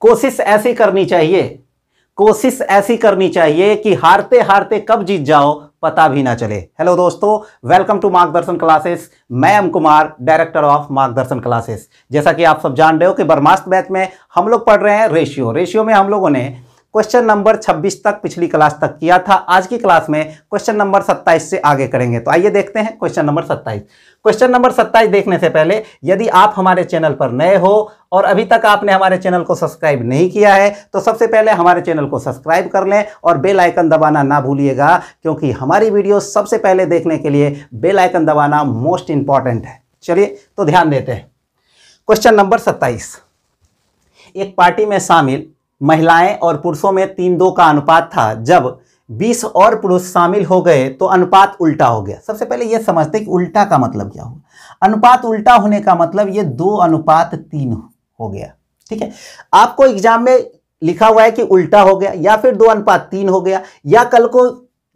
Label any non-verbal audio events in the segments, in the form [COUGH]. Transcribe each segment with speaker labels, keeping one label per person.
Speaker 1: कोशिश ऐसी करनी चाहिए कोशिश ऐसी करनी चाहिए कि हारते हारते कब जीत जाओ पता भी ना चले हेलो दोस्तों वेलकम टू मार्गदर्शन क्लासेस मैं am Kumar director of Margdarshan classes जैसा कि आप सब जान रहे हो कि बर्मास्त बैच में हम लोग पढ़ रहे हैं रेशियो रेशियो में हम लोगों ने क्वेश्चन नंबर 26 तक पिछली क्लास तक किया था आज की क्लास में क्वेश्चन नंबर 27 से आगे करेंगे तो आइए देखते हैं क्वेश्चन नंबर 27 क्वेश्चन नंबर 27 देखने से पहले यदि आप हमारे चैनल पर नए हो और अभी तक आपने हमारे चैनल को सब्सक्राइब नहीं किया है तो सबसे पहले हमारे चैनल को सब्सक्राइब कर लें और बेल आइकन दबाना ना भूलिएगा क्योंकि हमारी वीडियो सबसे पहले देखने के लिए बेल आइकन दबाना मोस्ट इंपॉर्टेंट है चलिए तो ध्यान देते हैं क्वेश्चन नंबर सत्ताईस एक पार्टी में शामिल महिलाएं और पुरुषों में तीन दो का अनुपात था जब 20 और पुरुष शामिल हो गए तो अनुपात उल्टा हो गया सबसे पहले यह समझते हैं कि उल्टा का मतलब क्या हुआ अनुपात उल्टा होने का मतलब ये दो अनुपात तीन हो गया ठीक है आपको एग्जाम में लिखा हुआ है कि उल्टा हो गया या फिर दो अनुपात तीन हो गया या कल को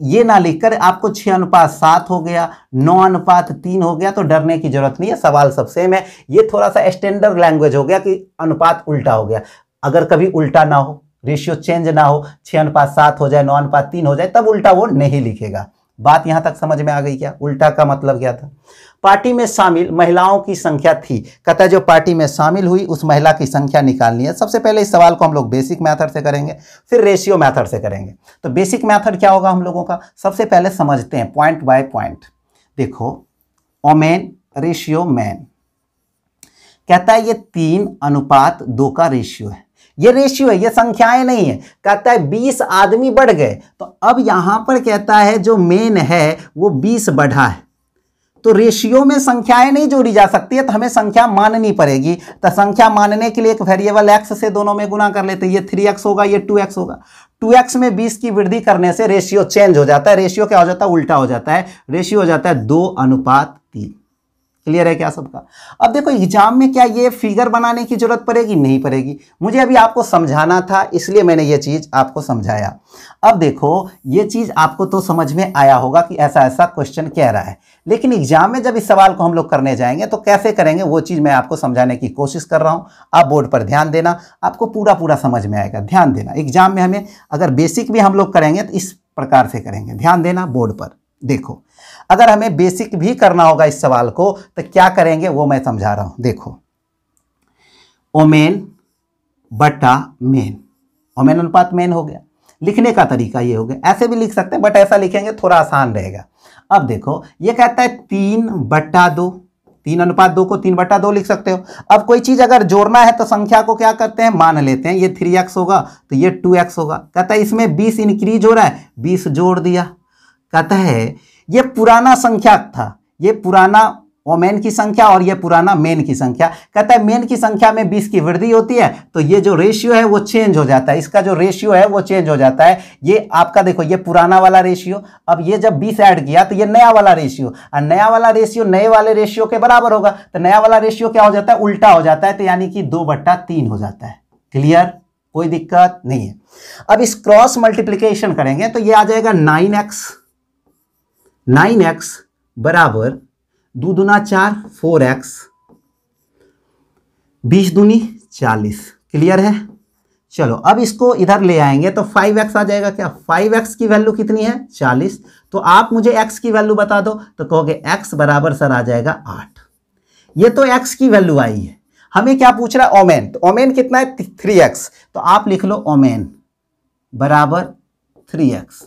Speaker 1: ये ना लिखकर आपको छह अनुपात सात हो गया नौ अनुपात तीन हो गया तो डरने की जरूरत नहीं है सवाल सब सेम है ये थोड़ा सा स्टैंडर्ड लैंग्वेज हो गया कि अनुपात उल्टा हो गया अगर कभी उल्टा ना हो रेशियो चेंज ना हो छः अनुपात सात हो जाए नौ अनुपात तीन हो जाए तब उल्टा वो नहीं लिखेगा बात यहाँ तक समझ में आ गई क्या उल्टा का मतलब क्या था पार्टी में शामिल महिलाओं की संख्या थी कथा जो पार्टी में शामिल हुई उस महिला की संख्या निकालनी है सबसे पहले इस सवाल को हम लोग बेसिक मैथड से करेंगे फिर रेशियो मैथड से करेंगे तो बेसिक मैथड क्या होगा हम लोगों का सबसे पहले समझते हैं पॉइंट बाय पॉइंट देखो ओमेन रेशियो मैन कहता है ये तीन अनुपात दो का रेशियो है ये रेशियो है ये संख्याएं नहीं है कहता है बीस आदमी बढ़ गए तो अब यहां पर कहता है जो मेन है वो बीस बढ़ा है तो रेशियो में संख्याएं नहीं जोड़ी जा सकती है तो हमें संख्या माननी पड़ेगी तो संख्या मानने के लिए एक वेरिएबल एक्स से दोनों में गुना कर लेते ये थ्री एक्स होगा ये टू एक्स होगा टू एक्स में बीस की वृद्धि करने से रेशियो चेंज हो जाता है रेशियो क्या हो जाता है उल्टा हो जाता है रेशियो हो जाता है दो अनुपात क्लियर है क्या सबका अब देखो एग्जाम में क्या ये फिगर बनाने की जरूरत पड़ेगी नहीं पड़ेगी मुझे अभी आपको समझाना था इसलिए मैंने ये चीज़ आपको समझाया अब देखो ये चीज़ आपको तो समझ में आया होगा कि ऐसा ऐसा क्वेश्चन कह रहा है लेकिन एग्जाम में जब इस सवाल को हम लोग करने जाएंगे तो कैसे करेंगे वो चीज़ मैं आपको समझाने की कोशिश कर रहा हूँ आप बोर्ड पर ध्यान देना आपको पूरा पूरा समझ में आएगा ध्यान देना एग्जाम में हमें अगर बेसिक भी हम लोग करेंगे तो इस प्रकार से करेंगे ध्यान देना बोर्ड पर देखो अगर हमें बेसिक भी करना होगा इस सवाल को तो क्या करेंगे वो मैं समझा रहा हूं देखो ओमेन बटा मेन ओमेन अनुपात मेन हो गया लिखने का तरीका ये हो गया ऐसे भी लिख सकते हैं बट ऐसा लिखेंगे थोड़ा आसान रहेगा अब देखो ये कहता है तीन बट्टा दो तीन अनुपात दो को तीन बट्टा दो लिख सकते हो अब कोई चीज़ अगर जोड़ना है तो संख्या को क्या करते हैं मान लेते हैं ये थ्री एक्स होगा तो ये टू एक्स होगा कहता है इसमें बीस इंक्रीज हो रहा है बीस जोड़ दिया कहता है ये पुराना संख्या था ये पुराना ओमेन की संख्या और ये पुराना मेन की संख्या कहता है मेन की संख्या में बीस की वृद्धि होती है तो ये जो रेशियो है वो चेंज हो जाता है इसका जो रेशियो है वो चेंज हो जाता है ये आपका देखो ये पुराना वाला रेशियो अब ये जब बीस ऐड किया तो ये नया वाला रेशियो और नया वाला रेशियो नए वाले रेशियो के बराबर होगा तो नया वाला रेशियो क्या हो जाता है उल्टा हो जाता है तो यानी कि दो बट्टा तीन हो जाता है क्लियर कोई दिक्कत नहीं है अब इस क्रॉस मल्टीप्लीकेशन करेंगे तो ये आ जाएगा नाइन एक्स नाइन एक्स बराबर दो दुना चार फोर एक्स बीस दूनी चालीस क्लियर है चलो अब इसको इधर ले आएंगे तो फाइव एक्स आ जाएगा क्या फाइव एक्स की वैल्यू कितनी है चालीस तो आप मुझे एक्स की वैल्यू बता दो तो कहोगे एक्स बराबर सर आ जाएगा आठ ये तो एक्स की वैल्यू आई है हमें क्या पूछ रहा है ओमेन तो ओमेन कितना है थ्री एक्स तो आप लिख लो ओमेन बराबर थ्री एक्स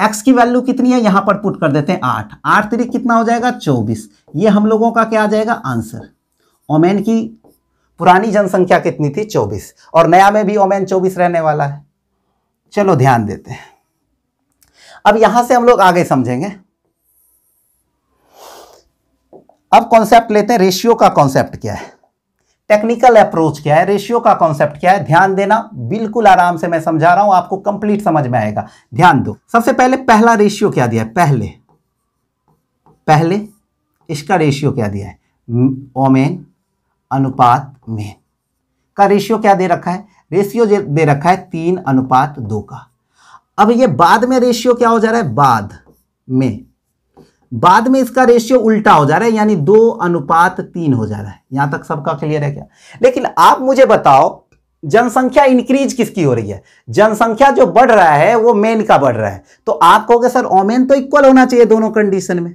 Speaker 1: एक्स की वैल्यू कितनी है यहां पर पुट कर देते हैं आठ आठ तरीक कितना हो जाएगा चौबीस ये हम लोगों का क्या आ जाएगा आंसर ओमेन की पुरानी जनसंख्या कितनी थी चौबीस और नया में भी ओमेन चौबीस रहने वाला है चलो ध्यान देते हैं अब यहां से हम लोग आगे समझेंगे अब कॉन्सेप्ट लेते हैं रेशियो का कॉन्सेप्ट क्या है टेक्निकल अप्रोच क्या है रेशियो का कॉन्सेप्ट क्या है ध्यान देना बिल्कुल आराम से मैं समझा रहा हूं आपको कंप्लीट समझ में आएगा ध्यान दो सबसे पहले पहला रेशियो क्या दिया है पहले पहले इसका रेशियो क्या दिया है ओमेन अनुपात मेन का रेशियो क्या दे रखा है रेशियो दे रखा है तीन अनुपात दो का अब ये बाद में रेशियो क्या हो जा रहा है बाद में बाद में इसका रेशियो उल्टा हो जा रहा है यानी दो अनुपात तीन हो जा रहा है यहां तक सबका क्लियर है क्या लेकिन आप मुझे बताओ जनसंख्या इंक्रीज किसकी हो रही है जनसंख्या जो बढ़ रहा है वो मेन का बढ़ रहा है तो आप कहोगे सर ओमेन तो इक्वल होना चाहिए दोनों कंडीशन में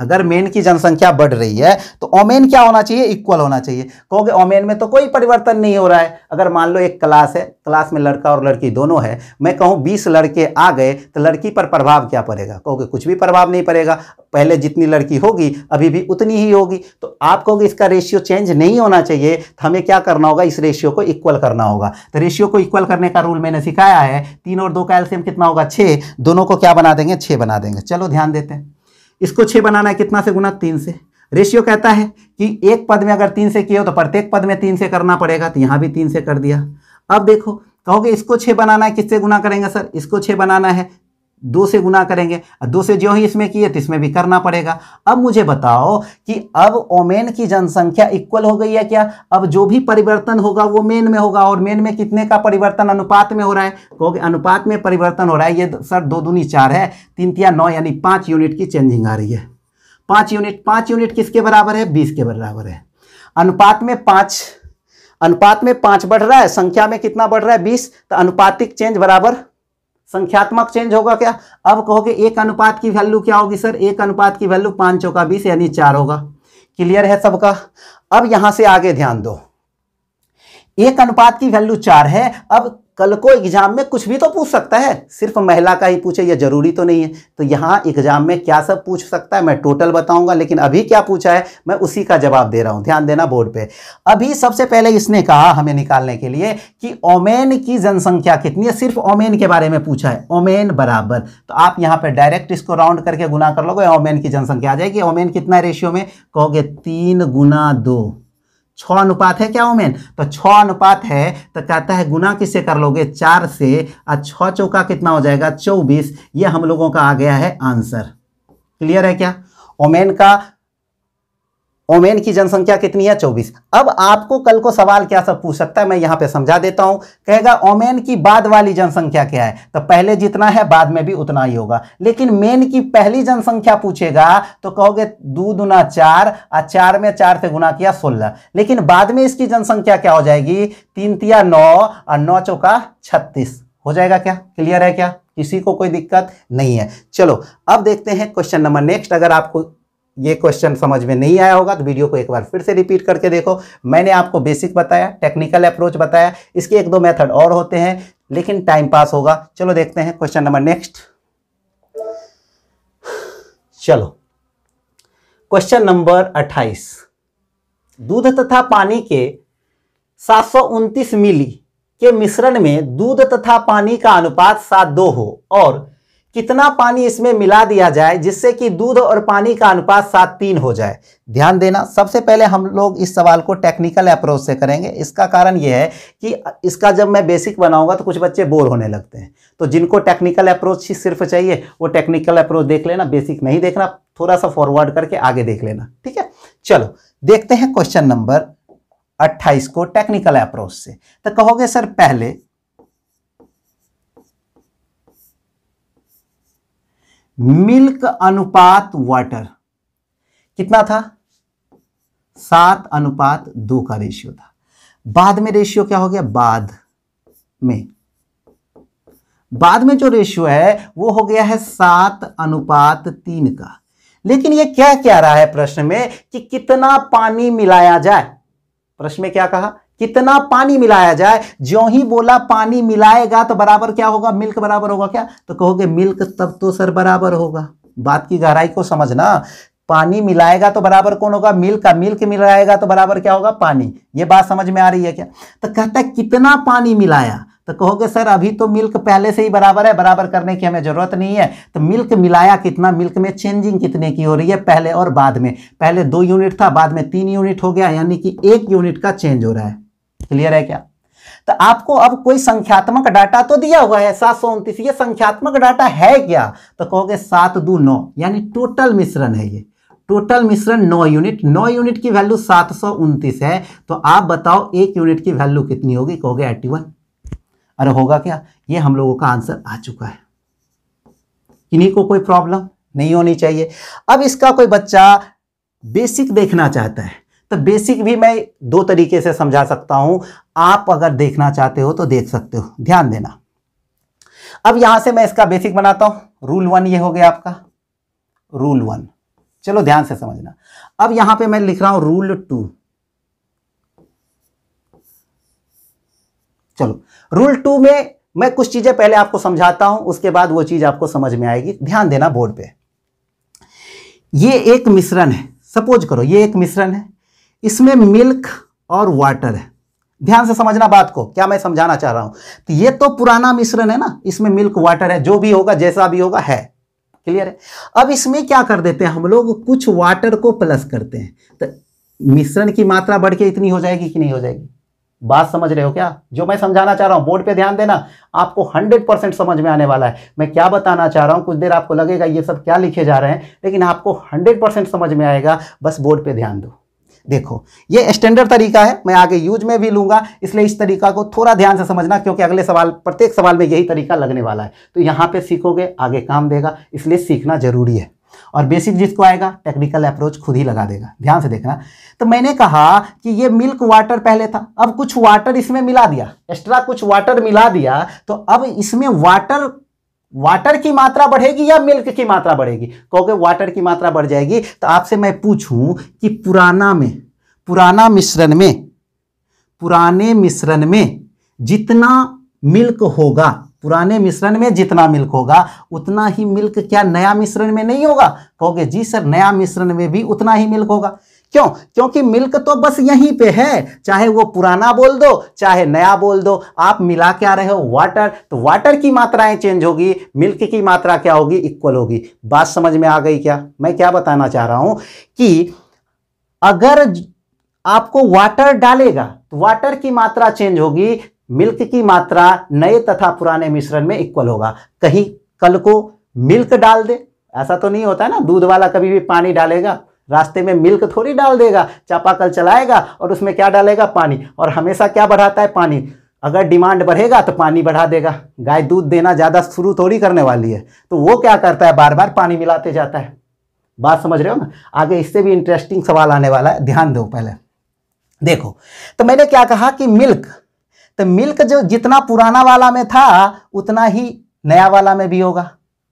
Speaker 1: अगर मेन की जनसंख्या बढ़ रही है तो ओमेन क्या होना चाहिए इक्वल होना चाहिए क्योंकि ओमेन में तो कोई परिवर्तन नहीं हो रहा है अगर मान लो एक क्लास है क्लास में लड़का और लड़की दोनों है मैं कहूँ बीस लड़के आ गए तो लड़की पर प्रभाव क्या पड़ेगा क्योंकि कुछ भी प्रभाव नहीं पड़ेगा पहले जितनी लड़की होगी अभी भी उतनी ही होगी तो आप कहोगे इसका रेशियो चेंज नहीं होना चाहिए तो हमें क्या करना होगा इस रेशियो को इक्वल करना होगा तो रेशियो को इक्वल करने का रूल मैंने सिखाया है तीन और दो का एल्सियम कितना होगा छः दोनों को क्या बना देंगे छः बना देंगे चलो ध्यान देते हैं इसको छः बनाना है कितना से गुना तीन से रेशियो कहता है कि एक पद में अगर तीन से किए हो तो प्रत्येक पद में तीन से करना पड़ेगा तो यहाँ भी तीन से कर दिया अब देखो कहोगे इसको छः बनाना है किससे गुना करेंगे सर इसको छः बनाना है दो से गुना करेंगे और दो से जो ही इसमें किए तो इसमें भी करना पड़ेगा अब मुझे बताओ कि अब ओमेन की जनसंख्या इक्वल हो गई है क्या अब जो भी परिवर्तन होगा वो मेन में होगा और मेन में कितने का परिवर्तन अनुपात में हो रहा है कहोगे अनुपात में परिवर्तन हो रहा है ये सर दो दूनी चार है तीन तिया नौ यानी पाँच यूनिट की चेंजिंग आ रही है पाँच यूनिट पाँच यूनिट किसके बराबर है बीस के बराबर है अनुपात में पाँच अनुपात में पाँच बढ़ रहा है संख्या में कितना बढ़ रहा है बीस तो अनुपातिक चेंज बराबर संख्यात्मक चेंज होगा क्या अब कहोगे एक अनुपात की वैल्यू क्या होगी सर एक अनुपात की वैल्यू पांच चौका बीस यानी चार होगा क्लियर है सबका अब यहां से आगे ध्यान दो एक अनुपात की वैल्यू चार है अब कल को एग्जाम में कुछ भी तो पूछ सकता है सिर्फ महिला का ही पूछे ये जरूरी तो नहीं है तो यहाँ एग्जाम में क्या सब पूछ सकता है मैं टोटल बताऊंगा लेकिन अभी क्या पूछा है मैं उसी का जवाब दे रहा हूँ ध्यान देना बोर्ड पे अभी सबसे पहले इसने कहा हमें निकालने के लिए कि ओमेन की जनसंख्या कितनी है सिर्फ ओमेन के बारे में पूछा है ओमेन बराबर तो आप यहाँ पर डायरेक्ट इसको राउंड करके गुना कर लोगे ओमेन की जनसंख्या आ जाएगी ओमेन कितना रेशियो में कहोगे तीन गुना दो छ अनुपात है क्या ओमेन तो छ अनुपात है तो कहता है गुना किससे कर लोगे चार से और छ चौका कितना हो जाएगा चौबीस ये हम लोगों का आ गया है आंसर क्लियर है क्या ओमेन का ओमेन की जनसंख्या कितनी है चौबीस अब आपको कल को सवाल क्या सब पूछ सकता है मैं यहां पे समझा देता हूं कहेगा ओमेन की बाद वाली जनसंख्या क्या है तो पहले जितना है बाद में भी उतना ही होगा लेकिन मेन की पहली जनसंख्या पूछेगा तो कहोगे दो दुना चार और चार में चार से गुना किया सोलह लेकिन बाद में इसकी जनसंख्या क्या हो जाएगी तीन तिया नौ और नौ चौका छत्तीस हो जाएगा क्या क्लियर है क्या किसी को कोई दिक्कत नहीं है चलो अब देखते हैं क्वेश्चन नंबर नेक्स्ट अगर आपको ये क्वेश्चन समझ में नहीं आया होगा तो वीडियो को एक बार फिर से रिपीट करके देखो मैंने आपको बेसिक बताया टेक्निकल अप्रोच बताया इसके एक दो मेथड और होते हैं लेकिन टाइम पास होगा चलो देखते हैं क्वेश्चन नंबर नेक्स्ट चलो क्वेश्चन नंबर 28 दूध तथा पानी के सात मिली के मिश्रण में दूध तथा पानी का अनुपात सात दो हो और कितना पानी इसमें मिला दिया जाए जिससे कि दूध और पानी का अनुपात सात तीन हो जाए ध्यान देना सबसे पहले हम लोग इस सवाल को टेक्निकल अप्रोच से करेंगे इसका कारण यह है कि इसका जब मैं बेसिक बनाऊंगा तो कुछ बच्चे बोर होने लगते हैं तो जिनको टेक्निकल अप्रोच ही सिर्फ चाहिए वो टेक्निकल अप्रोच देख लेना बेसिक नहीं देखना थोड़ा सा फॉरवर्ड करके आगे देख लेना ठीक है चलो देखते हैं क्वेश्चन नंबर अट्ठाईस को टेक्निकल अप्रोच से तो कहोगे सर पहले मिल्क अनुपात वाटर कितना था सात अनुपात दो का रेशियो था बाद में रेशियो क्या हो गया बाद में बाद में जो रेशियो है वो हो गया है सात अनुपात तीन का लेकिन ये क्या कह रहा है प्रश्न में कि कितना पानी मिलाया जाए प्रश्न में क्या कहा कितना पानी मिलाया जाए ज्यो ही बोला पानी मिलाएगा तो बराबर क्या होगा मिल्क बराबर होगा क्या तो कहोगे मिल्क तब तो सर बराबर होगा बात की गहराई को समझना पानी मिलाएगा तो बराबर कौन होगा मिल्क का मिल्क मिलाएगा तो बराबर क्या होगा पानी ये बात समझ में आ रही है क्या तो कहता है कितना पानी मिलाया तो कहोगे सर अभी तो मिल्क पहले से ही बराबर है बराबर करने की हमें ज़रूरत नहीं है तो मिल्क मिलाया कितना मिल्क में चेंजिंग कितने की हो रही है पहले और बाद में पहले दो यूनिट था बाद में तीन यूनिट हो गया यानी कि एक यूनिट का चेंज हो रहा है क्लियर है क्या तो आपको अब कोई संख्यात्मक डाटा तो दिया हुआ है सात सौ उनतीस ये संख्यात्मक डाटा है क्या तो कहोगे सात दू नौ यानी टोटल मिश्रण है ये टोटल मिश्रण नौ यूनिट नौ यूनिट की वैल्यू सात सौ है तो आप बताओ एक यूनिट की वैल्यू कितनी होगी कहोगे एट्टी वन अरे होगा क्या ये हम लोगों का आंसर आ चुका है किन्हीं को कोई प्रॉब्लम नहीं होनी चाहिए अब इसका कोई बच्चा बेसिक देखना चाहता है तो बेसिक भी मैं दो तरीके से समझा सकता हूं आप अगर देखना चाहते हो तो देख सकते हो ध्यान देना अब यहां से मैं इसका बेसिक बनाता हूं रूल वन ये हो गया आपका रूल वन चलो ध्यान से समझना अब यहां पे मैं लिख रहा हूं रूल टू चलो रूल टू में मैं कुछ चीजें पहले आपको समझाता हूं उसके बाद वो चीज आपको समझ में आएगी ध्यान देना बोर्ड पे ये एक मिश्रण है सपोज करो ये एक मिश्रण है इसमें मिल्क और वाटर है ध्यान से समझना बात को क्या मैं समझाना चाह रहा हूं तो ये तो पुराना मिश्रण है ना इसमें मिल्क वाटर है जो भी होगा जैसा भी होगा है क्लियर है अब इसमें क्या कर देते हैं हम लोग कुछ वाटर को प्लस करते हैं तो मिश्रण की मात्रा बढ़ के इतनी हो जाएगी कि नहीं हो जाएगी बात समझ रहे हो क्या जो मैं समझाना चाह रहा हूँ बोर्ड पे ध्यान देना आपको 100 परसेंट समझ में आने वाला है मैं क्या बताना चाह रहा हूं कुछ देर आपको लगेगा ये सब क्या लिखे जा रहे हैं लेकिन आपको 100 परसेंट समझ में आएगा बस बोर्ड पे ध्यान दो देखो ये स्टैंडर्ड तरीका है मैं आगे यूज में भी लूंगा इसलिए इस तरीका को थोड़ा ध्यान से समझना क्योंकि अगले सवाल प्रत्येक सवाल में यही तरीका लगने वाला है तो यहाँ पे सीखोगे आगे काम देगा इसलिए सीखना जरूरी है और बेसिक जिसको आएगा टेक्निकल अप्रोच खुद ही लगा देगा ध्यान से देखना तो मैंने कहा कि ये मिल्क वाटर पहले था अब कुछ वाटर इसमें मिला दिया एक्स्ट्रा कुछ वाटर मिला दिया तो अब इसमें वाटर वाटर की मात्रा बढ़ेगी या मिल्क की मात्रा बढ़ेगी क्योंकि वाटर की मात्रा बढ़ जाएगी तो आपसे मैं पूछूं कि पुराना में पुराना मिश्रण में पुराने मिश्रण में जितना मिल्क होगा पुराने मिश्रण में जितना मिल्क होगा उतना ही मिल्क क्या नया मिश्रण में नहीं होगा कहोगे जी सर नया मिश्रण में भी उतना ही मिल्क होगा क्यों क्योंकि मिल्क तो बस यहीं पे है चाहे वो पुराना बोल दो चाहे नया बोल दो आप मिला क्या रहे हो वाटर तो वाटर की मात्राएं चेंज होगी मिल्क की मात्रा क्या होगी इक्वल होगी बात समझ में आ गई क्या मैं क्या बताना चाह रहा हूं कि अगर आपको वाटर डालेगा तो वाटर की मात्रा चेंज होगी मिल्क की मात्रा नए तथा पुराने मिश्रण में इक्वल होगा कहीं कल को मिल्क डाल दे ऐसा तो नहीं होता है ना दूध वाला कभी भी पानी डालेगा रास्ते में मिल्क थोड़ी डाल देगा चापाकल चलाएगा और उसमें क्या डालेगा पानी और हमेशा क्या बढ़ाता है पानी अगर डिमांड बढ़ेगा तो पानी बढ़ा देगा गाय दूध देना ज़्यादा शुरू थोड़ी करने वाली है तो वो क्या करता है बार बार पानी मिलाते जाता है बात समझ रहे हो ना आगे इससे भी इंटरेस्टिंग सवाल आने वाला है ध्यान दो पहले देखो तो मैंने क्या कहा कि मिल्क तो मिल्क जो जितना पुराना वाला में था उतना ही नया वाला में भी होगा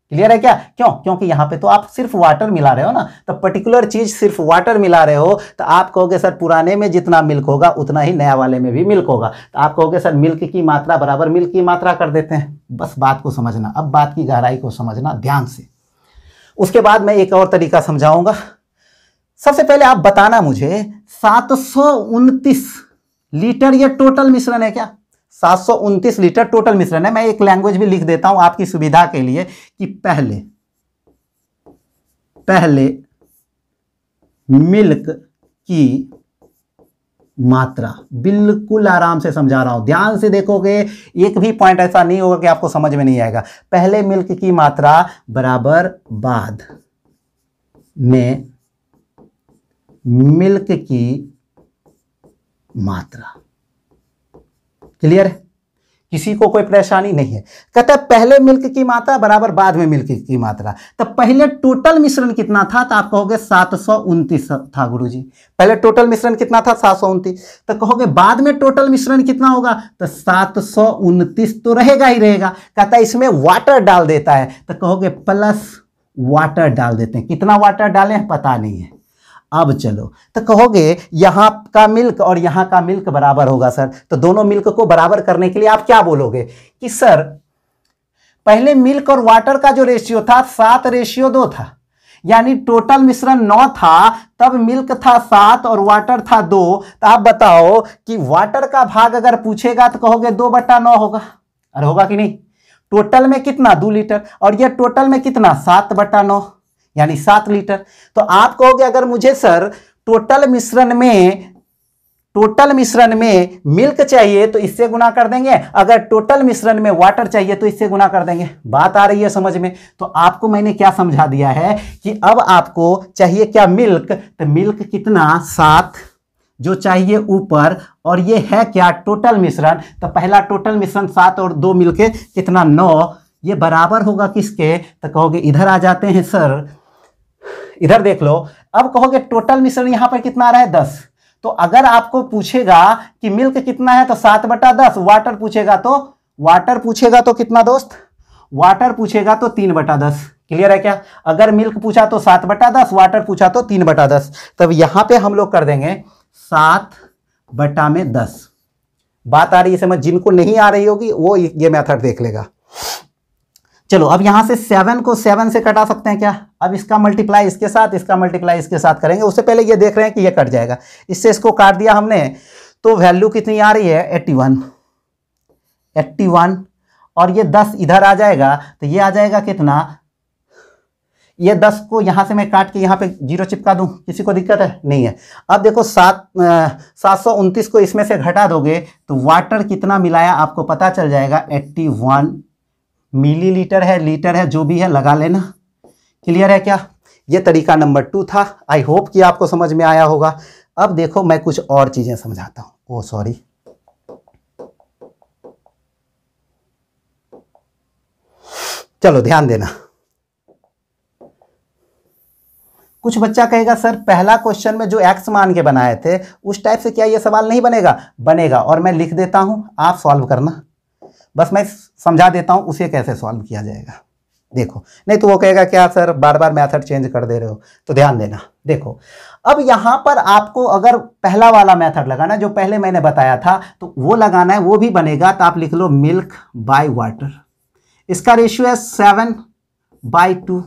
Speaker 1: क्लियर है क्या क्यों क्योंकि यहां पे तो आप सिर्फ वाटर मिला रहे हो ना तो पर्टिकुलर चीज सिर्फ वाटर मिला रहे हो तो आप कहोगे सर पुराने में जितना मिल्क होगा उतना ही नया वाले में भी मिल्क होगा तो आप कहोगे सर मिल्क की मात्रा बराबर मिल्क की मात्रा कर देते हैं बस बात को समझना अब बात की गहराई को समझना ध्यान से उसके बाद मैं एक और तरीका समझाऊंगा सबसे पहले आप बताना मुझे सात सौ उनतीस लीटर ये टोटल मिश्रण है क्या सात लीटर टोटल मिश्रण है मैं एक लैंग्वेज भी लिख देता हूं आपकी सुविधा के लिए कि पहले पहले मिल्क की मात्रा बिल्कुल आराम से समझा रहा हूं ध्यान से देखोगे एक भी पॉइंट ऐसा नहीं होगा कि आपको समझ में नहीं आएगा पहले मिल्क की मात्रा बराबर बाद में मिल्क की मात्रा क्लियर है किसी को कोई परेशानी नहीं है कहता पहले मिल्क की मात्रा बराबर बाद में मिल्क की मात्रा तो पहले टोटल मिश्रण कितना था तो आप कहोगे सात सौ उनतीस था गुरुजी पहले टोटल मिश्रण कितना था सात सौ उनतीस तो कहोगे बाद में टोटल मिश्रण कितना होगा तो सात सौ उनतीस तो रहेगा ही रहेगा कहता इसमें वाटर डाल देता है तो कहोगे प्लस वाटर डाल देते हैं कितना वाटर डालें पता नहीं है अब चलो तो कहोगे यहाँ का मिल्क और यहाँ का मिल्क बराबर होगा सर तो दोनों मिल्क को बराबर करने के लिए आप क्या बोलोगे कि सर पहले मिल्क और वाटर का जो रेशियो था सात रेशियो दो था यानी टोटल मिश्रण नौ था तब मिल्क था सात और वाटर था दो तो आप बताओ कि वाटर का भाग अगर पूछेगा तो कहोगे दो बट्टा नौ होगा अरे होगा कि नहीं टोटल में कितना दो लीटर और यह टोटल में कितना सात बट्टा नौ यानी सात लीटर तो आप कहोगे अगर मुझे सर टोटल मिश्रण में टोटल मिश्रण में मिल्क चाहिए तो इससे गुना कर देंगे अगर टोटल मिश्रण में वाटर चाहिए तो इससे गुना कर देंगे बात आ रही है समझ में तो आपको मैंने क्या समझा दिया है कि अब आपको चाहिए क्या मिल्क तो मिल्क कितना सात जो चाहिए ऊपर और ये है क्या टोटल मिश्रण तो पहला टोटल मिश्रण सात और दो मिलके कितना नौ ये बराबर होगा किसके तो कहोगे इधर आ जाते हैं सर इधर देख लो अब कहोगे टोटल मिश्रण यहां पर कितना आ रहा है दस तो अगर आपको पूछेगा कि मिल्क कितना है तो सात बटा दस वाटर पूछेगा तो वाटर पूछेगा तो कितना दोस्त वाटर पूछेगा तो तीन बटा दस क्लियर है क्या अगर मिल्क पूछा तो सात बटा दस वाटर पूछा तो तीन बटा दस तब यहां पे हम लोग कर देंगे सात बटा में दस बात आ रही है समझ जिनको नहीं आ रही होगी वो ये मेथड देख लेगा चलो अब यहां से सेवन को सेवन से कटा सकते हैं क्या अब इसका मल्टीप्लाई इसके साथ इसका मल्टीप्लाई इसके साथ करेंगे उससे पहले ये देख रहे हैं कि ये कट जाएगा इससे इसको काट दिया हमने तो वैल्यू कितनी आ रही है एट्टी वन एट्टी वन और ये दस इधर आ जाएगा तो ये आ जाएगा कितना ये दस को यहां से मैं काट के यहां पे जीरो चिपका दूं किसी को दिक्कत है नहीं है अब देखो सात सात सौ उनतीस को इसमें से घटा दोगे तो वाटर कितना मिलाया आपको पता चल जाएगा एट्टी वन मिलीलीटर है लीटर है जो भी है लगा लेना क्लियर है क्या ये तरीका नंबर टू था आई होप कि आपको समझ में आया होगा अब देखो मैं कुछ और चीज़ें समझाता हूं ओ सॉरी चलो ध्यान देना कुछ बच्चा कहेगा सर पहला क्वेश्चन में जो एक्स मान के बनाए थे उस टाइप से क्या ये सवाल नहीं बनेगा बनेगा और मैं लिख देता हूं आप सॉल्व करना बस मैं समझा देता हूँ उसे कैसे सॉल्व किया जाएगा देखो नहीं तो वो कहेगा क्या सर बार बार मैथड चेंज कर दे रहे हो तो ध्यान देना देखो अब यहाँ पर आपको अगर पहला वाला मेथड लगाना जो पहले मैंने बताया था तो वो लगाना है वो भी बनेगा तो आप लिख लो मिल्क बाय वाटर इसका रेशियो है सेवन बाई टू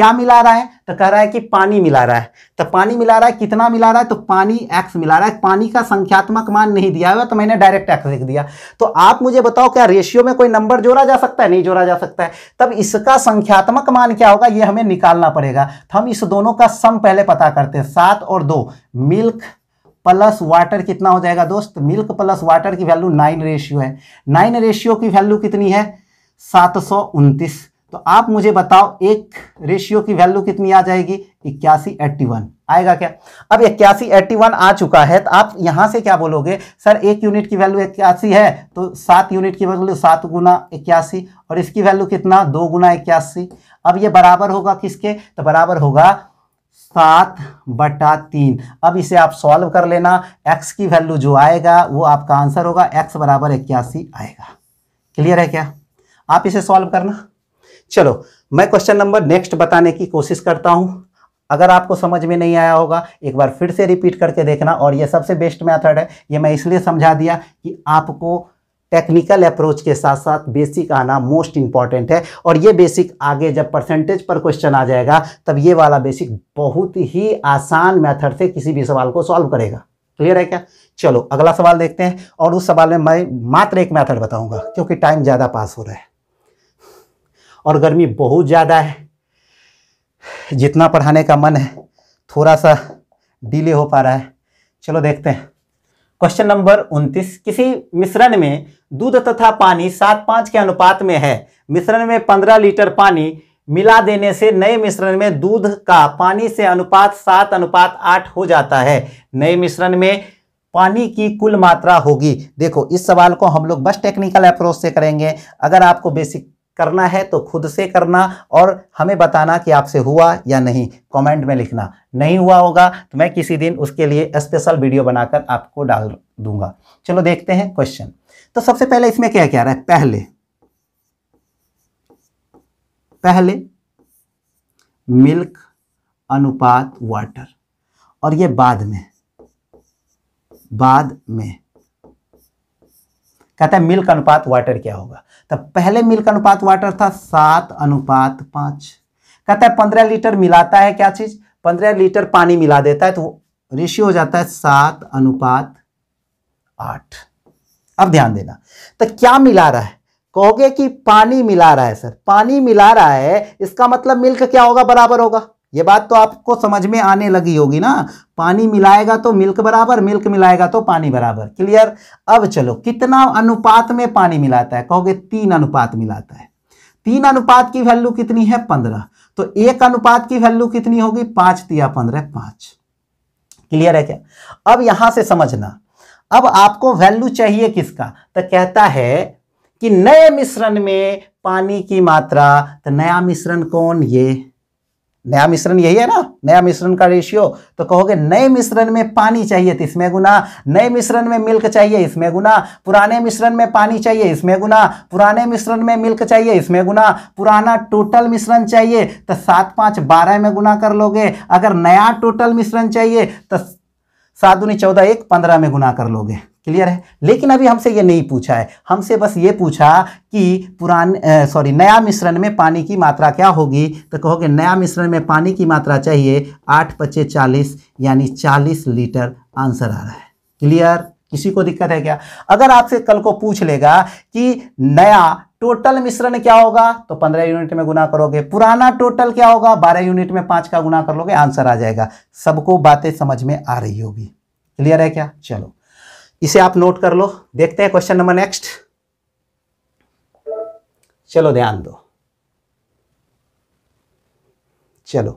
Speaker 1: क्या मिला रहा है तो कह रहा है कि पानी मिला रहा है तो पानी मिला रहा है कितना मिला रहा है तो पानी एक्स मिला रहा है पानी का संख्यात्मक मान नहीं दिया हुआ तो मैंने डायरेक्ट एक्स लिख दिया तो आप मुझे बताओ क्या रेशियो में कोई नंबर जोड़ा जा सकता है नहीं जोड़ा जा सकता है तब इसका संख्यात्मक मान क्या होगा ये हमें निकालना पड़ेगा तो हम इस दोनों का सम पहले पता करते हैं सात और दो मिल्क प्लस वाटर कितना हो जाएगा दोस्त मिल्क प्लस वाटर की वैल्यू नाइन रेशियो है नाइन रेशियो की वैल्यू कितनी है सात सौ उनतीस तो आप मुझे बताओ एक रेशियो की वैल्यू कितनी आ जाएगी इक्यासी एट्टी वन आएगा क्या अब इक्यासी एट्टी वन आ चुका है तो आप यहां से क्या बोलोगे सर एक यूनिट की वैल्यू इक्यासी है तो सात यूनिट की वैल्यू सात गुना इक्यासी और इसकी वैल्यू कितना दो गुना इक्यासी अब ये बराबर होगा किसके तो बराबर होगा सात बटा तीन अब इसे आप सॉल्व कर लेना एक्स की वैल्यू जो आएगा वो आपका आंसर होगा एक्स बराबर इक्यासी आएगा क्लियर है क्या आप इसे सॉल्व करना चलो मैं क्वेश्चन नंबर नेक्स्ट बताने की कोशिश करता हूँ अगर आपको समझ में नहीं आया होगा एक बार फिर से रिपीट करके देखना और ये सबसे बेस्ट मैथड है ये मैं इसलिए समझा दिया कि आपको टेक्निकल अप्रोच के साथ साथ बेसिक आना मोस्ट इंपॉर्टेंट है और ये बेसिक आगे जब परसेंटेज पर क्वेश्चन आ जाएगा तब ये वाला बेसिक बहुत ही आसान मेथड से किसी भी सवाल को सॉल्व करेगा क्लियर है क्या चलो अगला सवाल देखते हैं और उस सवाल में मैं मात्र एक मेथड बताऊंगा क्योंकि टाइम ज़्यादा पास हो रहा है और गर्मी बहुत ज़्यादा है जितना पढ़ाने का मन है थोड़ा सा डिले हो पा रहा है चलो देखते हैं क्वेश्चन नंबर उनतीस किसी मिश्रण में दूध तथा पानी सात पाँच के अनुपात में है मिश्रण में पंद्रह लीटर पानी मिला देने से नए मिश्रण में दूध का पानी से अनुपात सात अनुपात आठ हो जाता है नए मिश्रण में पानी की कुल मात्रा होगी देखो इस सवाल को हम लोग बस टेक्निकल अप्रोच से करेंगे अगर आपको बेसिक करना है तो खुद से करना और हमें बताना कि आपसे हुआ या नहीं कमेंट में लिखना नहीं हुआ होगा तो मैं किसी दिन उसके लिए स्पेशल वीडियो बनाकर आपको डाल दूंगा चलो देखते हैं क्वेश्चन तो सबसे पहले इसमें क्या क्या रहा है पहले पहले मिल्क अनुपात वाटर और ये बाद में बाद में कहता है मिल्क अनुपात वाटर क्या होगा तो पहले मिल्क अनुपात वाटर था सात अनुपात पांच कहता है पंद्रह लीटर मिलाता है क्या चीज़ पंद्रह लीटर पानी मिला देता है तो रेशियो हो जाता है सात अनुपात आठ अब ध्यान देना तो क्या मिला रहा है कहोगे कि पानी मिला रहा है सर पानी मिला रहा है इसका मतलब मिल्क क्या होगा बराबर होगा ये बात तो आपको समझ में आने लगी होगी ना पानी मिलाएगा तो मिल्क बराबर मिल्क मिलाएगा तो पानी बराबर क्लियर अब चलो कितना अनुपात में पानी मिलाता है कहोगे तीन अनुपात मिलाता है तीन अनुपात की वैल्यू कितनी है पंद्रह तो एक अनुपात की वैल्यू कितनी होगी पांच दिया पंद्रह पांच क्लियर है क्या अब यहां से समझना अब आपको वैल्यू चाहिए किसका तो कहता है कि नए मिश्रण में पानी की मात्रा तो नया मिश्रण कौन ये नया मिश्रण यही है ना नया मिश्रण का रेशियो तो कहोगे नए मिश्रण में पानी चाहिए तो इसमें गुना नए मिश्रण में मिल्क चाहिए इसमें गुना पुराने मिश्रण में पानी चाहिए इसमें गुना पुराने मिश्रण में मिल्क चाहिए इसमें गुना पुराना टोटल मिश्रण चाहिए तो सात पाँच बारह में गुना कर लोगे अगर नया टोटल मिश्रण चाहिए तो सात दूनी चौदह एक पंद्रह में गुना कर लोगे क्लियर है लेकिन अभी हमसे ये नहीं पूछा है हमसे बस ये पूछा कि पुरान सॉरी नया मिश्रण में पानी की मात्रा क्या होगी तो कहोगे नया मिश्रण में पानी की मात्रा चाहिए आठ पच्चे चालीस यानी चालीस लीटर आंसर आ रहा है क्लियर किसी को दिक्कत है क्या अगर आपसे कल को पूछ लेगा कि नया टोटल मिश्रण क्या होगा तो पंद्रह यूनिट में गुना करोगे पुराना टोटल क्या होगा बारह यूनिट में पाँच का गुना कर लोगे आंसर आ जाएगा सबको बातें समझ में आ रही होगी क्लियर है क्या चलो इसे आप नोट कर लो देखते हैं क्वेश्चन नंबर नेक्स्ट चलो ध्यान दो चलो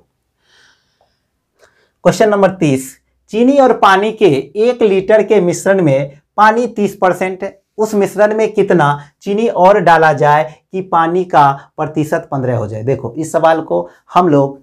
Speaker 1: क्वेश्चन नंबर तीस चीनी और पानी के एक लीटर के मिश्रण में पानी तीस परसेंट उस मिश्रण में कितना चीनी और डाला जाए कि पानी का प्रतिशत पंद्रह हो जाए देखो इस सवाल को हम लोग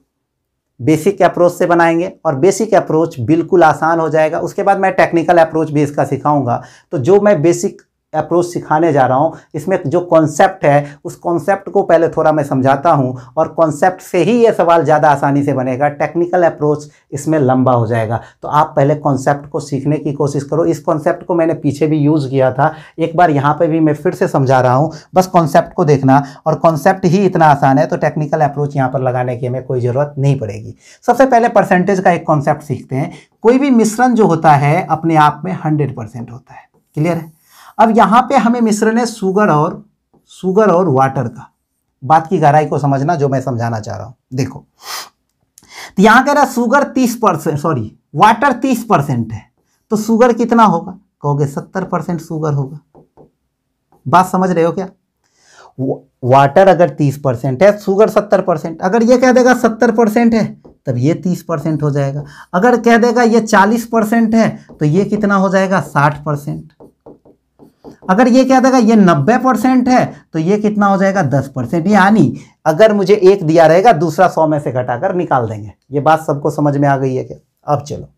Speaker 1: बेसिक अप्रोच से बनाएंगे और बेसिक अप्रोच बिल्कुल आसान हो जाएगा उसके बाद मैं टेक्निकल अप्रोच भी इसका सिखाऊंगा तो जो मैं बेसिक अप्रोच सिखाने जा रहा हूँ इसमें जो कॉन्सेप्ट है उस कॉन्सेप्ट को पहले थोड़ा मैं समझाता हूँ और कॉन्सेप्ट से ही ये सवाल ज़्यादा आसानी से बनेगा टेक्निकल अप्रोच इसमें लंबा हो जाएगा तो आप पहले कॉन्सेप्ट को सीखने की कोशिश करो इस कॉन्सेप्ट को मैंने पीछे भी यूज़ किया था एक बार यहाँ पर भी मैं फिर से समझा रहा हूँ बस कॉन्सेप्ट को देखना और कॉन्सेप्ट ही इतना आसान है तो टेक्निकल अप्रोच यहाँ पर लगाने की हमें कोई ज़रूरत नहीं पड़ेगी सबसे पहले परसेंटेज का एक कॉन्सेप्ट सीखते हैं कोई भी मिश्रण जो होता है अपने आप में हंड्रेड परसेंट होता है क्लियर है अब यहां पे हमें मिश्रण है सुगर और शुगर और वाटर का बात की गहराई को समझना जो मैं समझाना चाह रहा हूं देखो तो यहां कह रहा है शुगर तीस परसेंट सॉरी वाटर तीस परसेंट है तो सुगर कितना होगा कहोगे सत्तर परसेंट सुगर होगा बात समझ रहे हो क्या वाटर अगर तीस परसेंट है सुगर सत्तर परसेंट अगर ये कह देगा सत्तर परसेंट है तब ये तीस परसेंट हो जाएगा अगर कह देगा ये चालीस परसेंट है तो ये कितना हो जाएगा साठ परसेंट अगर ये क्या देगा ये नब्बे परसेंट है तो ये कितना हो जाएगा दस परसेंट यानी अगर मुझे एक दिया रहेगा दूसरा सौ में से घटाकर निकाल देंगे ये बात सबको समझ में आ गई है क्या अब चलो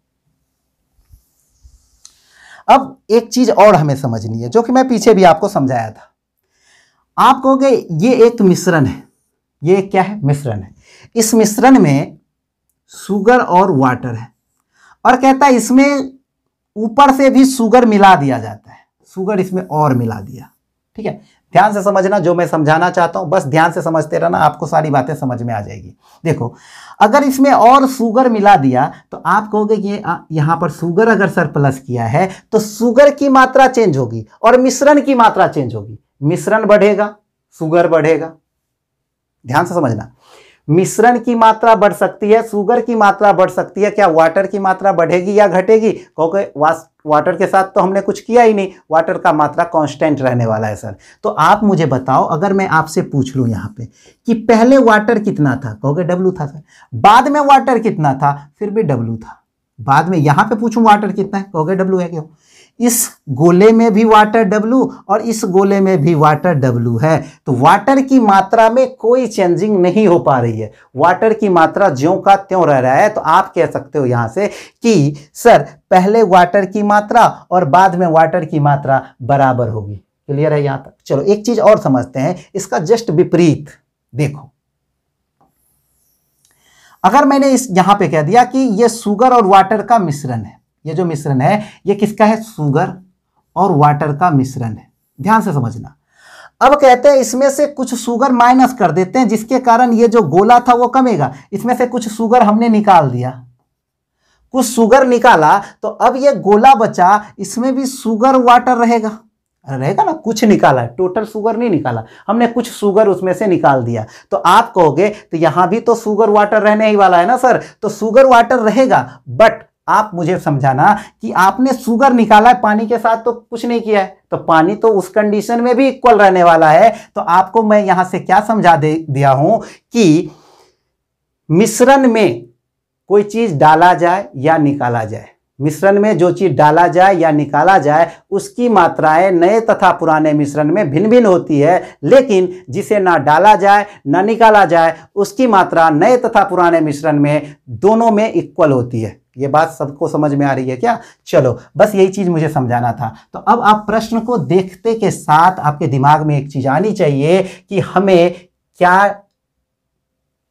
Speaker 1: अब एक चीज और हमें समझनी है जो कि मैं पीछे भी आपको समझाया था आप कहोगे ये एक मिश्रण है ये क्या है मिश्रण है इस मिश्रण में शुगर और वाटर है और कहता है इसमें ऊपर से भी शुगर मिला दिया जाता है शुगर इसमें और मिला दिया ठीक है ध्यान से समझना जो मैं समझाना चाहता हूँ बस ध्यान से समझते रहना आपको सारी बातें समझ में आ जाएगी देखो अगर इसमें और शुगर मिला दिया तो आप कहोगे कि यहाँ पर शुगर अगर सरप्लस किया है तो शुगर की मात्रा चेंज होगी और मिश्रण की मात्रा चेंज होगी मिश्रण बढ़ेगा शुगर बढ़ेगा ध्यान से समझना मिश्रण की मात्रा बढ़ सकती है शुगर की मात्रा बढ़ सकती है क्या वाटर की मात्रा बढ़ेगी या घटेगी क्योंकि वाटर के साथ तो हमने कुछ किया ही नहीं वाटर का मात्रा कांस्टेंट रहने वाला है सर तो आप मुझे बताओ अगर मैं आपसे पूछ लूँ यहाँ पे कि पहले वाटर कितना था कहोगे डब्लू था सर बाद में वाटर कितना था फिर भी डब्लू था बाद में यहाँ पे पूछूँ वाटर कितना है कहोगे डब्लू है क्यों इस गोले में भी वाटर W और इस गोले में भी वाटर W है तो वाटर की मात्रा में कोई चेंजिंग नहीं हो पा रही है वाटर की मात्रा ज्यों का त्यों रह रहा है तो आप कह सकते हो यहां से कि सर पहले वाटर की मात्रा और बाद में वाटर की मात्रा बराबर होगी क्लियर है यहां तक चलो एक चीज़ और समझते हैं इसका जस्ट विपरीत देखो अगर मैंने इस यहां पे कह दिया कि ये सुगर और वाटर का मिश्रण है ये जो मिश्रण है ये किसका है सुगर और वाटर का मिश्रण है ध्यान से समझना अब कहते हैं इसमें से कुछ सुगर माइनस कर देते हैं जिसके कारण ये जो गोला था वो कमेगा इसमें से कुछ सुगर हमने निकाल दिया कुछ सुगर निकाला तो अब ये गोला बचा इसमें भी सुगर वाटर रहेगा रहेगा ना कुछ निकाला टोटल सुगर नहीं निकाला हमने कुछ सुगर उसमें से निकाल दिया तो आप कहोगे तो यहां भी तो सुगर वाटर रहने ही वाला है ना सर तो सुगर वाटर रहेगा बट आप मुझे समझाना कि आपने शुगर निकाला है पानी के साथ तो कुछ नहीं किया है तो पानी तो उस कंडीशन में भी इक्वल रहने वाला है तो आपको मैं यहां से क्या समझा दे दिया हूं कि मिश्रण में कोई चीज डाला जाए या निकाला जाए मिश्रण में जो चीज डाला जाए या निकाला जाए उसकी मात्राएं नए तथा पुराने मिश्रण में भिन्न भिन्न होती है लेकिन जिसे ना डाला जाए ना निकाला जाए उसकी मात्रा नए तथा पुराने मिश्रण में दोनों में इक्वल होती है ये बात सबको समझ में आ रही है क्या चलो बस यही चीज़ मुझे समझाना था तो अब आप प्रश्न को देखते के साथ आपके दिमाग में एक चीज़ आनी चाहिए कि हमें क्या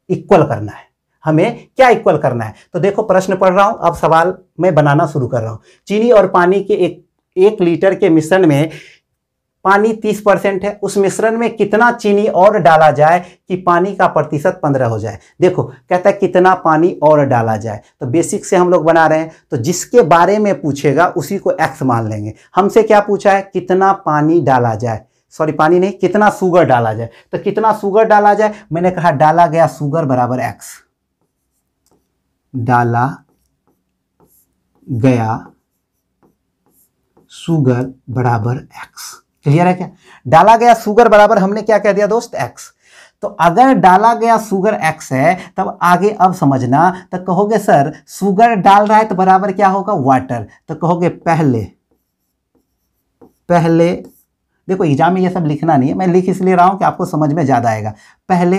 Speaker 1: इक्वल करना है हमें क्या इक्वल करना है तो देखो प्रश्न पढ़ रहा हूं अब सवाल मैं बनाना शुरू कर रहा हूं चीनी और पानी के एक एक लीटर के मिश्रण में पानी 30 परसेंट है उस मिश्रण में कितना चीनी और डाला जाए कि पानी का प्रतिशत 15 हो जाए देखो कहता है कितना पानी और डाला जाए तो बेसिक से हम लोग बना रहे हैं तो जिसके बारे में पूछेगा उसी को एक्स मान लेंगे हमसे क्या पूछा है कितना पानी डाला जाए सॉरी पानी नहीं कितना सुगर डाला जाए तो कितना सुगर डाला जाए मैंने कहा डाला गया सुगर बराबर एक्स डाला गया सुगर बराबर एक्स क्लियर है क्या डाला गया सुगर बराबर हमने क्या कह दिया दोस्त एक्स तो अगर डाला गया सुगर एक्स है तब आगे अब समझना तो कहोगे सर सुगर डाल रहा है तो बराबर क्या होगा वाटर तो कहोगे पहले पहले देखो एग्जाम में ये सब लिखना नहीं है मैं लिख इसलिए रहा हूं कि आपको समझ में ज़्यादा आएगा पहले